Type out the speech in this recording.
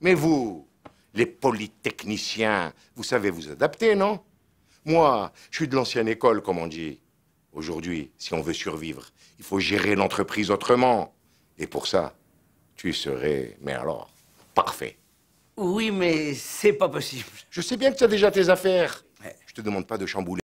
Mais vous, les polytechniciens, vous savez vous adapter, non Moi, je suis de l'ancienne école, comme on dit. Aujourd'hui, si on veut survivre, il faut gérer l'entreprise autrement. Et pour ça, tu serais, mais alors, parfait. Oui, mais c'est pas possible. Je sais bien que tu as déjà tes affaires. Je te demande pas de chambouler.